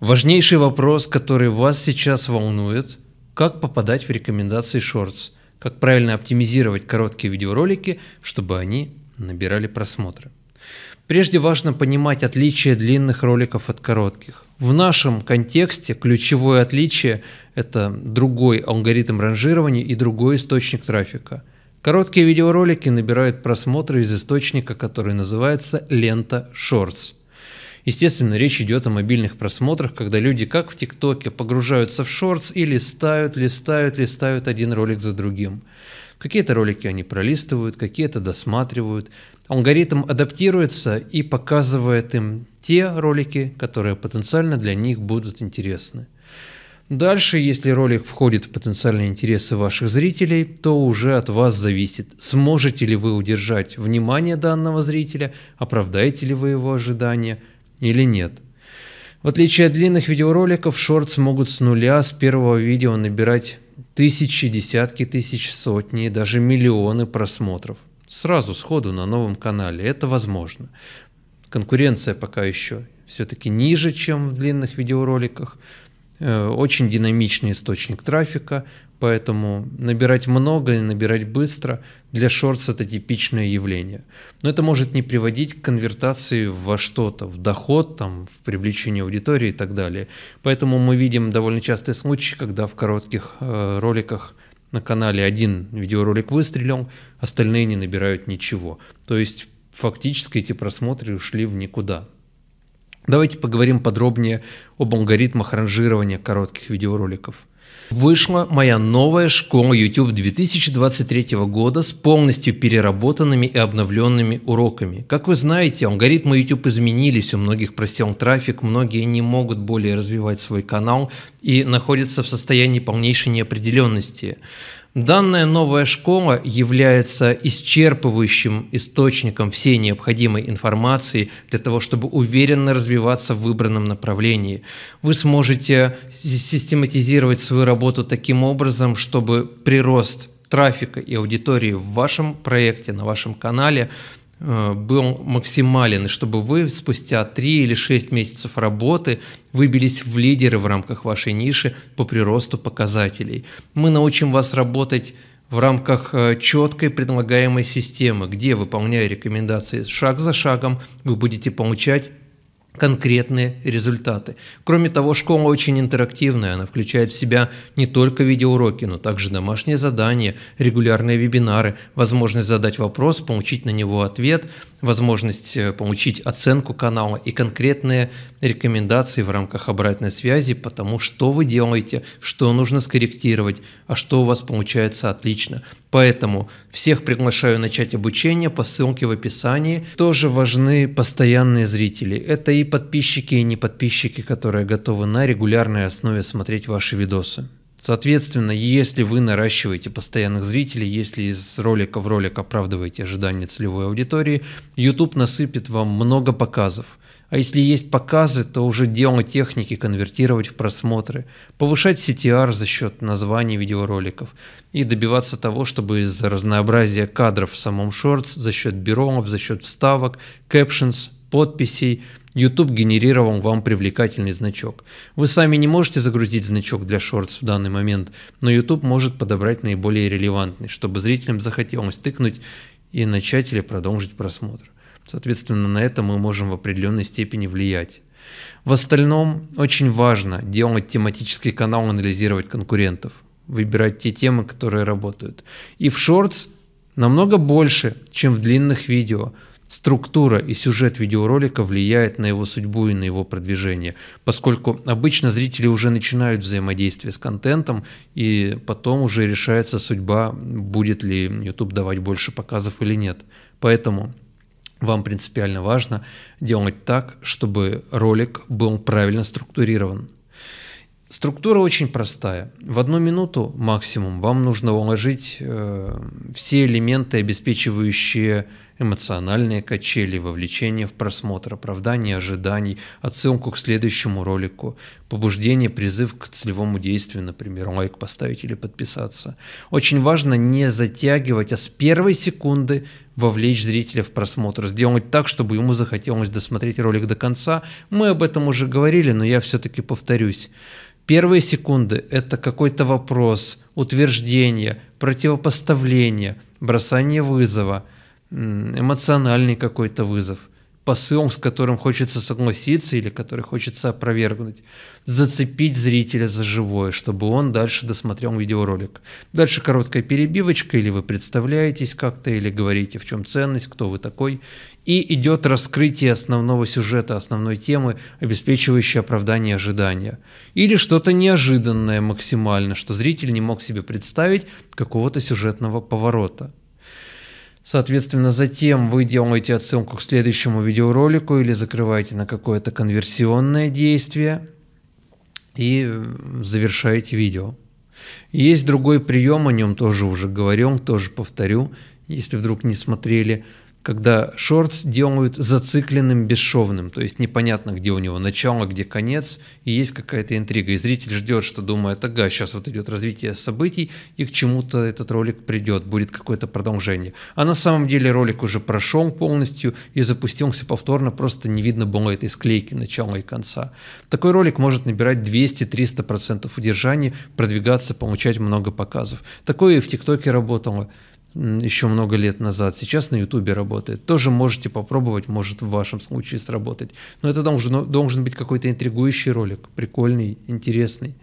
Важнейший вопрос, который вас сейчас волнует – как попадать в рекомендации Shorts, как правильно оптимизировать короткие видеоролики, чтобы они набирали просмотры. Прежде важно понимать отличие длинных роликов от коротких. В нашем контексте ключевое отличие – это другой алгоритм ранжирования и другой источник трафика. Короткие видеоролики набирают просмотры из источника, который называется лента Shorts – Естественно, речь идет о мобильных просмотрах, когда люди, как в ТикТоке, погружаются в шортс и листают, листают, листают один ролик за другим. Какие-то ролики они пролистывают, какие-то досматривают. Алгоритм адаптируется и показывает им те ролики, которые потенциально для них будут интересны. Дальше, если ролик входит в потенциальные интересы ваших зрителей, то уже от вас зависит, сможете ли вы удержать внимание данного зрителя, оправдаете ли вы его ожидания, или нет. В отличие от длинных видеороликов, шортс могут с нуля, с первого видео набирать тысячи, десятки тысяч, сотни, даже миллионы просмотров. Сразу, сходу на новом канале. Это возможно. Конкуренция пока еще все-таки ниже, чем в длинных видеороликах. Э, очень динамичный источник трафика, Поэтому набирать много и набирать быстро для шортс это типичное явление. Но это может не приводить к конвертации во что-то, в доход, там, в привлечение аудитории и так далее. Поэтому мы видим довольно частые случаи, когда в коротких э, роликах на канале один видеоролик выстрелил, остальные не набирают ничего. То есть фактически эти просмотры ушли в никуда. Давайте поговорим подробнее об алгоритмах ранжирования коротких видеороликов. Вышла моя новая школа YouTube 2023 года с полностью переработанными и обновленными уроками. Как вы знаете, алгоритмы YouTube изменились, у многих просел трафик, многие не могут более развивать свой канал и находятся в состоянии полнейшей неопределенности. Данная новая школа является исчерпывающим источником всей необходимой информации для того, чтобы уверенно развиваться в выбранном направлении. Вы сможете систематизировать свою работу таким образом, чтобы прирост трафика и аудитории в вашем проекте, на вашем канале – Э, был максимален, и чтобы вы спустя 3 или 6 месяцев работы выбились в лидеры в рамках вашей ниши по приросту показателей. Мы научим вас работать в рамках э, четкой предлагаемой системы, где, выполняя рекомендации шаг за шагом, вы будете получать конкретные результаты. Кроме того, школа очень интерактивная, она включает в себя не только видеоуроки, но также домашние задания, регулярные вебинары, возможность задать вопрос, получить на него ответ, возможность э, получить оценку канала и конкретные рекомендации в рамках обратной связи по тому, что вы делаете, что нужно скорректировать, а что у вас получается отлично. Поэтому всех приглашаю начать обучение по ссылке в описании. Тоже важны постоянные зрители. Это и и подписчики, и не подписчики, которые готовы на регулярной основе смотреть ваши видосы. Соответственно, если вы наращиваете постоянных зрителей, если из ролика в ролик оправдываете ожидания целевой аудитории, YouTube насыпет вам много показов. А если есть показы, то уже дело техники конвертировать в просмотры, повышать CTR за счет названий видеороликов и добиваться того, чтобы из разнообразия кадров в самом шортс за счет биролов, за счет вставок, captions, подписей – YouTube генерировал вам привлекательный значок. Вы сами не можете загрузить значок для шортс в данный момент, но YouTube может подобрать наиболее релевантный, чтобы зрителям захотелось тыкнуть и начать или продолжить просмотр. Соответственно, на это мы можем в определенной степени влиять. В остальном очень важно делать тематический канал, анализировать конкурентов, выбирать те темы, которые работают. И в шортс намного больше, чем в длинных видео – Структура и сюжет видеоролика влияет на его судьбу и на его продвижение, поскольку обычно зрители уже начинают взаимодействие с контентом, и потом уже решается судьба, будет ли YouTube давать больше показов или нет. Поэтому вам принципиально важно делать так, чтобы ролик был правильно структурирован. Структура очень простая. В одну минуту максимум вам нужно уложить э, все элементы, обеспечивающие эмоциональные качели, вовлечение в просмотр, оправдание ожиданий, отсылку к следующему ролику, побуждение, призыв к целевому действию, например, лайк поставить или подписаться. Очень важно не затягивать, а с первой секунды вовлечь зрителя в просмотр, сделать так, чтобы ему захотелось досмотреть ролик до конца. Мы об этом уже говорили, но я все-таки повторюсь. Первые секунды – это какой-то вопрос, утверждение, противопоставление, бросание вызова – эмоциональный какой-то вызов, посыл, с которым хочется согласиться или который хочется опровергнуть, зацепить зрителя за живое, чтобы он дальше досмотрел видеоролик. Дальше короткая перебивочка, или вы представляетесь как-то, или говорите, в чем ценность, кто вы такой, и идет раскрытие основного сюжета, основной темы, обеспечивающей оправдание ожидания. Или что-то неожиданное максимально, что зритель не мог себе представить какого-то сюжетного поворота. Соответственно, затем вы делаете отсылку к следующему видеоролику или закрываете на какое-то конверсионное действие и э, завершаете видео. Есть другой прием, о нем тоже уже говорил, тоже повторю, если вдруг не смотрели – когда шорт делают зацикленным, бесшовным, то есть непонятно, где у него начало, где конец, и есть какая-то интрига. И зритель ждет, что думает, ага, сейчас вот идет развитие событий, и к чему-то этот ролик придет, будет какое-то продолжение. А на самом деле ролик уже прошел полностью и запустился повторно, просто не видно было этой склейки начала и конца. Такой ролик может набирать 200-300% удержания, продвигаться, получать много показов. Такое и в ТикТоке работало еще много лет назад, сейчас на Ютубе работает. Тоже можете попробовать, может в вашем случае сработать. Но это должен, должен быть какой-то интригующий ролик, прикольный, интересный.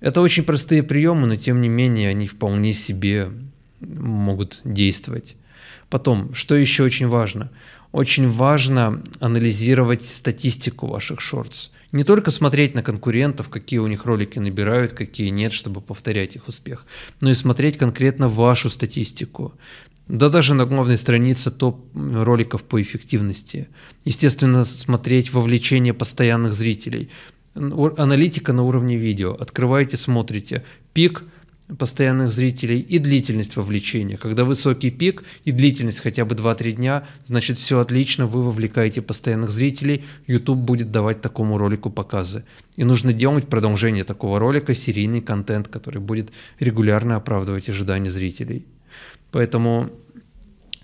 Это очень простые приемы, но тем не менее они вполне себе могут действовать. Потом, что еще очень важно, очень важно анализировать статистику ваших шортс. Не только смотреть на конкурентов, какие у них ролики набирают, какие нет, чтобы повторять их успех, но и смотреть конкретно вашу статистику. Да даже на главной странице топ роликов по эффективности. Естественно, смотреть вовлечение постоянных зрителей. Аналитика на уровне видео. Открываете, смотрите. Пик – постоянных зрителей и длительность вовлечения. Когда высокий пик и длительность хотя бы 2-3 дня, значит все отлично, вы вовлекаете постоянных зрителей, YouTube будет давать такому ролику показы. И нужно делать продолжение такого ролика, серийный контент, который будет регулярно оправдывать ожидания зрителей. Поэтому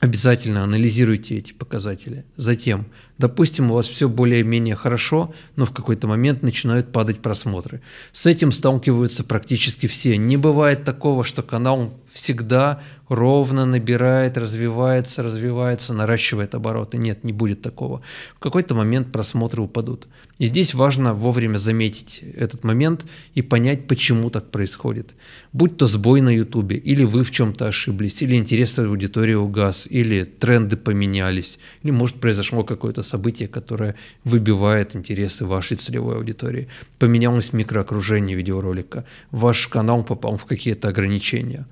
обязательно анализируйте эти показатели. Затем Допустим, у вас все более-менее хорошо, но в какой-то момент начинают падать просмотры. С этим сталкиваются практически все. Не бывает такого, что канал всегда ровно набирает, развивается, развивается, наращивает обороты. Нет, не будет такого. В какой-то момент просмотры упадут. И здесь важно вовремя заметить этот момент и понять, почему так происходит. Будь то сбой на ютубе, или вы в чем-то ошиблись, или интересы аудитории угас, или тренды поменялись, или может произошло какое-то событие, которое выбивает интересы вашей целевой аудитории. Поменялось микроокружение видеоролика. Ваш канал попал в какие-то ограничения.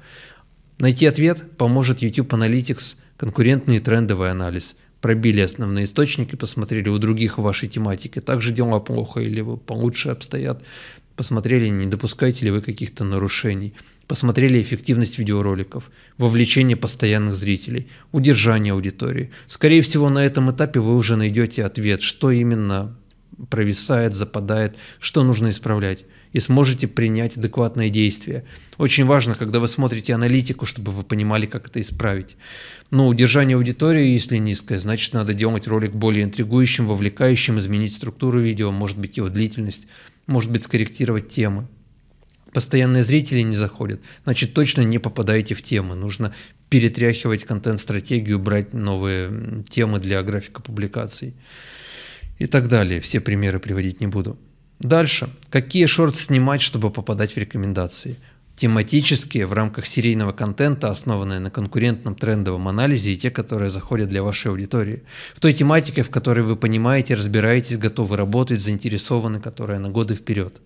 Найти ответ поможет YouTube Analytics, конкурентный и трендовый анализ. Пробили основные источники, посмотрели у других вашей тематики, также дела плохо или получше обстоят посмотрели, не допускаете ли вы каких-то нарушений, посмотрели эффективность видеороликов, вовлечение постоянных зрителей, удержание аудитории. Скорее всего, на этом этапе вы уже найдете ответ, что именно провисает, западает, что нужно исправлять и сможете принять адекватные действия. Очень важно, когда вы смотрите аналитику, чтобы вы понимали, как это исправить. Но удержание аудитории, если низкое, значит надо делать ролик более интригующим, вовлекающим, изменить структуру видео, может быть его длительность может быть, скорректировать темы. Постоянные зрители не заходят, значит, точно не попадаете в темы. Нужно перетряхивать контент-стратегию, брать новые темы для графика публикаций и так далее. Все примеры приводить не буду. Дальше. Какие шорты снимать, чтобы попадать в рекомендации? тематические в рамках серийного контента, основанные на конкурентном трендовом анализе и те, которые заходят для вашей аудитории. В той тематике, в которой вы понимаете, разбираетесь, готовы работать, заинтересованы, которая на годы вперед.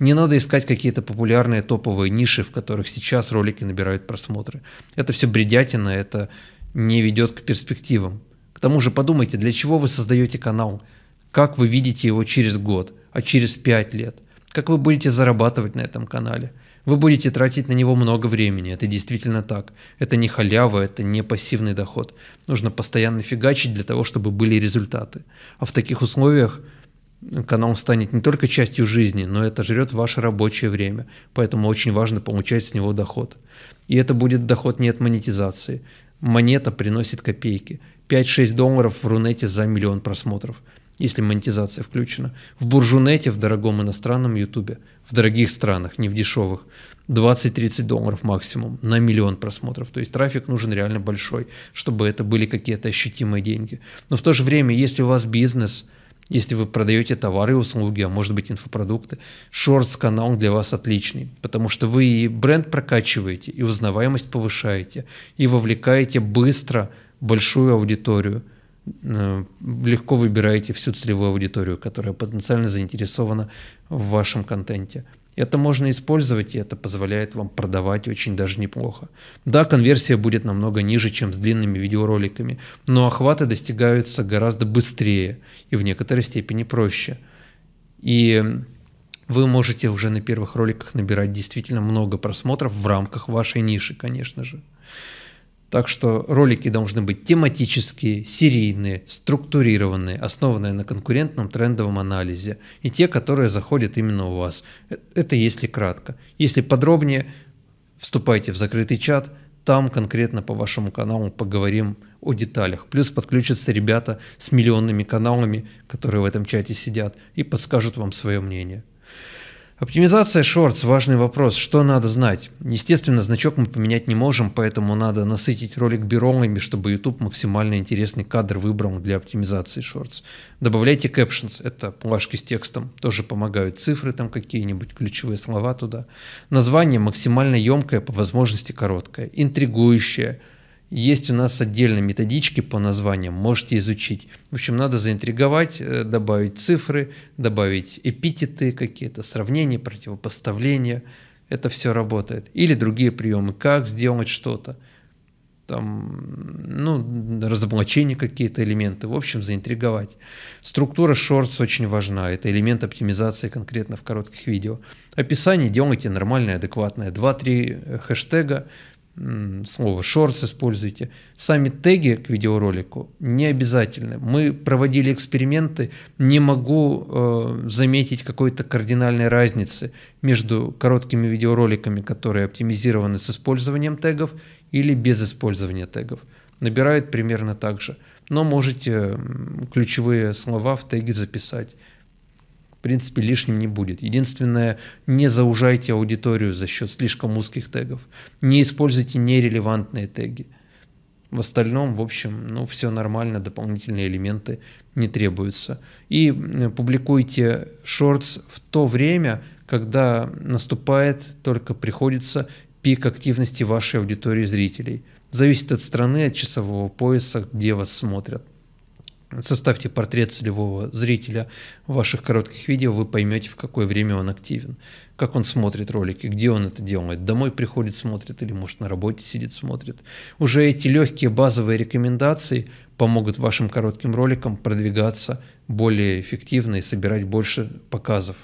Не надо искать какие-то популярные топовые ниши, в которых сейчас ролики набирают просмотры. Это все бредятина, это не ведет к перспективам. К тому же подумайте, для чего вы создаете канал, как вы видите его через год, а через пять лет, как вы будете зарабатывать на этом канале – вы будете тратить на него много времени, это действительно так. Это не халява, это не пассивный доход. Нужно постоянно фигачить для того, чтобы были результаты. А в таких условиях канал станет не только частью жизни, но это жрет ваше рабочее время. Поэтому очень важно получать с него доход. И это будет доход не от монетизации. Монета приносит копейки. 5-6 долларов в Рунете за миллион просмотров если монетизация включена, в буржунете, в дорогом иностранном ютубе, в дорогих странах, не в дешевых, 20-30 долларов максимум на миллион просмотров. То есть трафик нужен реально большой, чтобы это были какие-то ощутимые деньги. Но в то же время, если у вас бизнес, если вы продаете товары и услуги, а может быть инфопродукты, шортс-канал для вас отличный, потому что вы и бренд прокачиваете, и узнаваемость повышаете, и вовлекаете быстро большую аудиторию – Э, легко выбираете всю целевую аудиторию, которая потенциально заинтересована в вашем контенте. Это можно использовать, и это позволяет вам продавать очень даже неплохо. Да, конверсия будет намного ниже, чем с длинными видеороликами, но охваты достигаются гораздо быстрее и в некоторой степени проще. И вы можете уже на первых роликах набирать действительно много просмотров в рамках вашей ниши, конечно же. Так что ролики должны быть тематические, серийные, структурированные, основанные на конкурентном трендовом анализе и те, которые заходят именно у вас. Э, это если кратко. Если подробнее, вступайте в закрытый чат, там конкретно по вашему каналу поговорим о деталях. Плюс подключатся ребята с миллионными каналами, которые в этом чате сидят и подскажут вам свое мнение. Оптимизация шортс – важный вопрос. Что надо знать? Естественно, значок мы поменять не можем, поэтому надо насытить ролик биромами, чтобы YouTube максимально интересный кадр выбрал для оптимизации шортс. Добавляйте captions – это плашки с текстом. Тоже помогают цифры там какие-нибудь, ключевые слова туда. Название максимально емкое, по возможности короткое. Интригующее – есть у нас отдельные методички по названиям, можете изучить. В общем, надо заинтриговать, э, добавить цифры, добавить эпитеты какие-то, сравнения, противопоставления. Это все работает. Или другие приемы, как сделать что-то. Там, ну, разоблачение какие-то элементы. В общем, заинтриговать. Структура шортс очень важна. Это элемент оптимизации конкретно в коротких видео. Описание делайте нормальное, адекватное. два-три э, хэштега – слово «шортс» используйте. Сами теги к видеоролику не обязательны. Мы проводили эксперименты, не могу э, заметить какой-то кардинальной разницы между короткими видеороликами, которые оптимизированы с использованием тегов, или без использования тегов. Набирают примерно так же. Но можете ключевые слова в теги записать в принципе, лишним не будет. Единственное, не заужайте аудиторию за счет слишком узких тегов. Не используйте нерелевантные теги. В остальном, в общем, ну, все нормально, дополнительные элементы не требуются. И публикуйте шортс в то время, когда наступает, только приходится пик активности вашей аудитории зрителей. Зависит от страны, от часового пояса, где вас смотрят. Составьте портрет целевого зрителя ваших коротких видео, вы поймете, в какое время он активен, как он смотрит ролики, где он это делает, домой приходит, смотрит или, может, на работе сидит, смотрит. Уже эти легкие базовые рекомендации помогут вашим коротким роликам продвигаться более эффективно и собирать больше показов.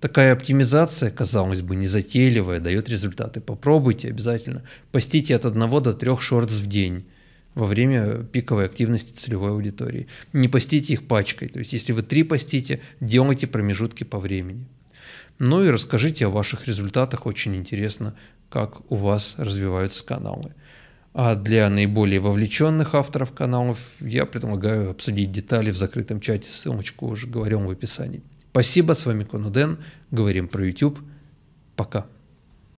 Такая оптимизация, казалось бы, незатейливая, дает результаты. Попробуйте обязательно. Постите от 1 до 3 шортс в день во время пиковой активности целевой аудитории. Не постите их пачкой. То есть если вы три постите, делайте промежутки по времени. Ну и расскажите о ваших результатах. Очень интересно, как у вас развиваются каналы. А для наиболее вовлеченных авторов каналов я предлагаю обсудить детали в закрытом чате. Ссылочку уже говорим в описании. Спасибо, с вами Конуден. Говорим про YouTube. Пока.